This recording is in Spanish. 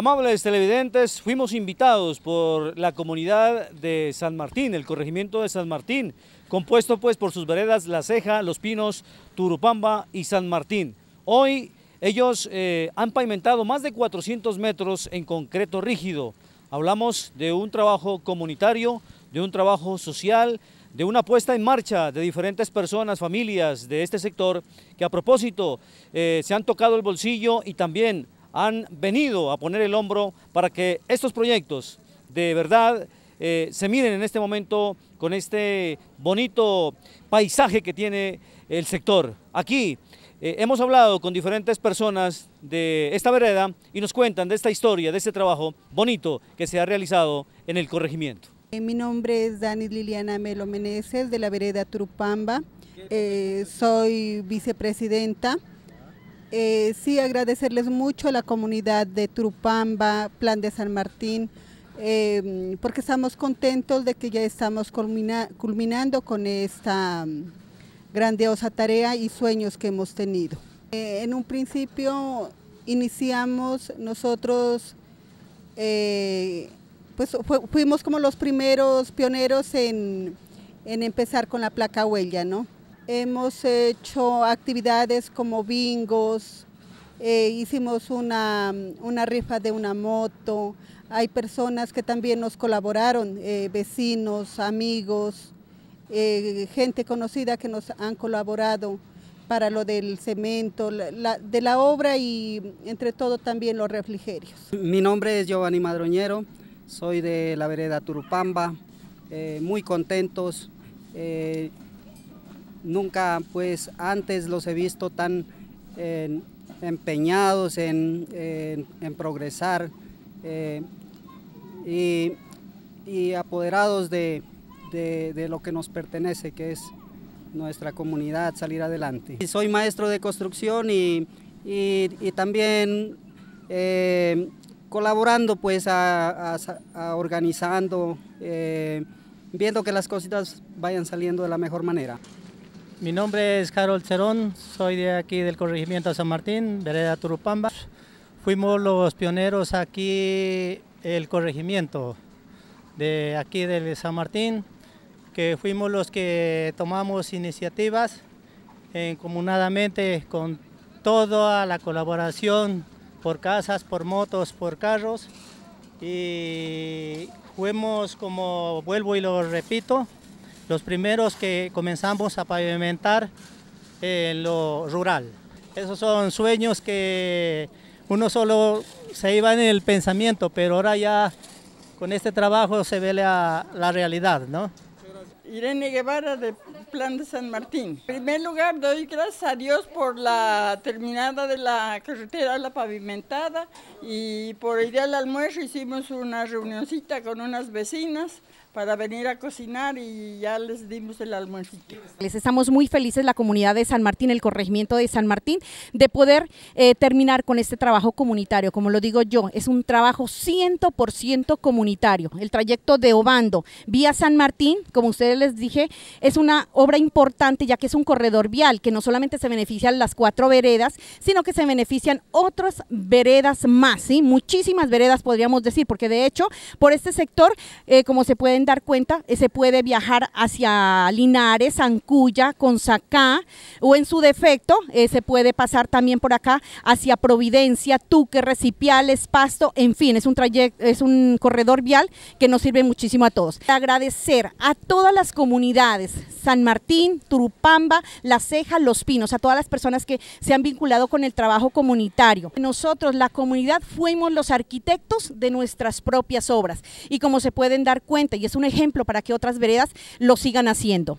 Amables televidentes, fuimos invitados por la comunidad de San Martín, el corregimiento de San Martín, compuesto pues por sus veredas La Ceja, Los Pinos, Turupamba y San Martín. Hoy ellos eh, han pavimentado más de 400 metros en concreto rígido. Hablamos de un trabajo comunitario, de un trabajo social, de una puesta en marcha de diferentes personas, familias de este sector, que a propósito eh, se han tocado el bolsillo y también han venido a poner el hombro para que estos proyectos de verdad eh, se miren en este momento con este bonito paisaje que tiene el sector. Aquí eh, hemos hablado con diferentes personas de esta vereda y nos cuentan de esta historia, de este trabajo bonito que se ha realizado en el corregimiento. Eh, mi nombre es Dani Liliana Melo Meneses de la vereda Trupamba, soy vicepresidenta. Eh, sí, agradecerles mucho a la comunidad de Trupamba, Plan de San Martín, eh, porque estamos contentos de que ya estamos culminando con esta mm, grandiosa tarea y sueños que hemos tenido. Eh, en un principio iniciamos nosotros, pues fuimos como los primeros pioneros en, en empezar con la placa huella, ¿no? Hemos hecho actividades como bingos, eh, hicimos una, rifa de una moto, hay personas que también nos colaboraron, eh, vecinos, amigos, eh, gente conocida que nos han colaborado para lo del cemento, de la obra y entre todo también los refrigerios. Mi nombre es Giovanni Madroñero, soy de la vereda Turupamba, muy contentos nunca pues, antes los he visto tan eh, empeñados en, progresar eh, y, apoderados de, lo que nos pertenece, que es nuestra comunidad, salir adelante. Soy maestro de construcción y, también eh, colaborando pues, organizando, viendo que las cositas vayan saliendo de la mejor manera. Mi nombre es Carol Cerón, soy de aquí del corregimiento San Martín, vereda Turupamba. Fuimos los pioneros aquí, el corregimiento de aquí del San Martín, que fuimos los que tomamos iniciativas encomunadamente con toda la colaboración por casas, por motos, por carros y fuimos como, vuelvo y lo repito, los primeros que comenzamos a pavimentar en lo rural. Esos son sueños que uno solo se iba en el pensamiento, pero ahora ya con este trabajo se ve la, la realidad, ¿no? Irene Guevara de Plan de San Martín. En primer lugar, doy gracias a Dios por la terminada de la carretera, la pavimentada, y por ir al almuerzo hicimos una reunioncita con unas vecinas para venir a cocinar y ya les dimos el almuerzo. Les estamos muy felices la comunidad de San Martín, el corregimiento de San Martín, de poder eh, terminar con este trabajo comunitario. Como lo digo yo, es un trabajo 100% comunitario. El trayecto de Obando vía San Martín, como ustedes les dije, es una obra importante ya que es un corredor vial que no solamente se benefician las cuatro veredas, sino que se benefician otras veredas más, ¿sí? muchísimas veredas podríamos decir, porque de hecho por este sector, eh, como se puede dar cuenta, eh, se puede viajar hacia Linares, Ancuya, Consacá o en su defecto eh, se puede pasar también por acá hacia Providencia, Tuque, Recipiales, Pasto, en fin, es un trayecto, es un corredor vial que nos sirve muchísimo a todos. Agradecer a todas las comunidades, San Martín, Turupamba, La Ceja, Los Pinos, a todas las personas que se han vinculado con el trabajo comunitario. Nosotros, la comunidad, fuimos los arquitectos de nuestras propias obras y como se pueden dar cuenta y es un ejemplo para que otras veredas lo sigan haciendo.